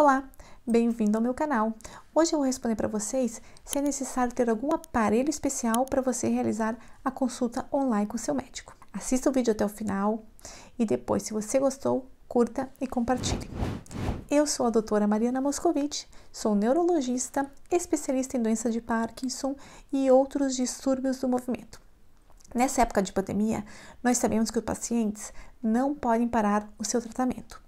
Olá, bem-vindo ao meu canal. Hoje eu vou responder para vocês se é necessário ter algum aparelho especial para você realizar a consulta online com seu médico. Assista o vídeo até o final e depois, se você gostou, curta e compartilhe. Eu sou a doutora Mariana Moscovitch, sou neurologista, especialista em doença de Parkinson e outros distúrbios do movimento. Nessa época de pandemia, nós sabemos que os pacientes não podem parar o seu tratamento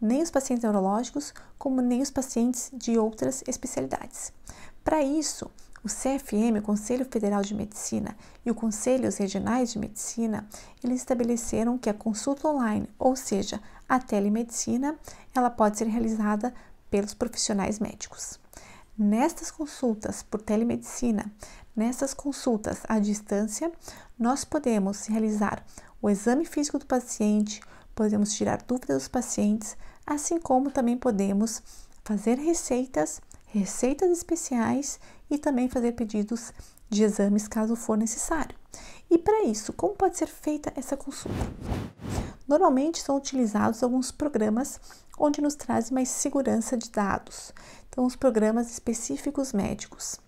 nem os pacientes neurológicos, como nem os pacientes de outras especialidades. Para isso, o CFM, o Conselho Federal de Medicina, e o Conselhos Regionais de Medicina, eles estabeleceram que a consulta online, ou seja, a telemedicina, ela pode ser realizada pelos profissionais médicos. Nestas consultas por telemedicina, nessas consultas à distância, nós podemos realizar o exame físico do paciente, podemos tirar dúvidas dos pacientes, assim como também podemos fazer receitas, receitas especiais e também fazer pedidos de exames caso for necessário. E para isso, como pode ser feita essa consulta? Normalmente são utilizados alguns programas onde nos trazem mais segurança de dados, então os programas específicos médicos.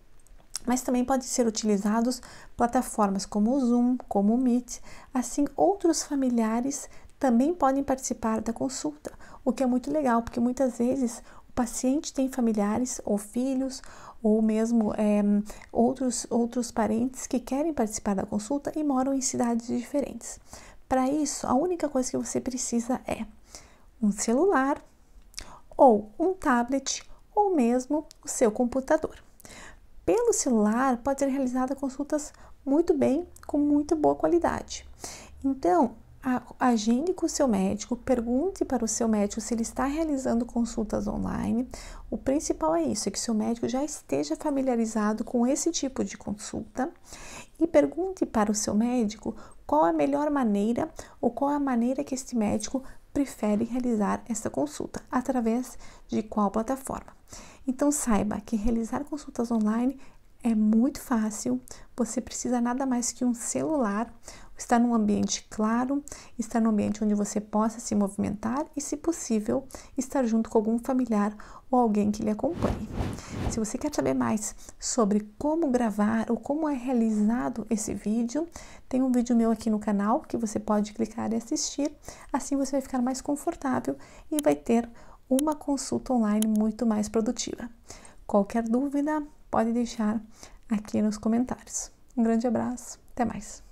Mas também podem ser utilizados plataformas como o Zoom, como o Meet, assim outros familiares também podem participar da consulta o que é muito legal, porque muitas vezes o paciente tem familiares ou filhos ou mesmo é, outros, outros parentes que querem participar da consulta e moram em cidades diferentes. Para isso, a única coisa que você precisa é um celular ou um tablet ou mesmo o seu computador. Pelo celular, pode ser realizada consultas muito bem, com muito boa qualidade. Então, agende com o seu médico, pergunte para o seu médico se ele está realizando consultas online. O principal é isso, é que seu médico já esteja familiarizado com esse tipo de consulta e pergunte para o seu médico qual a melhor maneira ou qual a maneira que este médico prefere realizar essa consulta, através de qual plataforma. Então saiba que realizar consultas online é muito fácil, você precisa nada mais que um celular estar num ambiente claro, estar num ambiente onde você possa se movimentar e, se possível, estar junto com algum familiar ou alguém que lhe acompanhe. Se você quer saber mais sobre como gravar ou como é realizado esse vídeo, tem um vídeo meu aqui no canal que você pode clicar e assistir. Assim você vai ficar mais confortável e vai ter uma consulta online muito mais produtiva. Qualquer dúvida, pode deixar aqui nos comentários. Um grande abraço, até mais!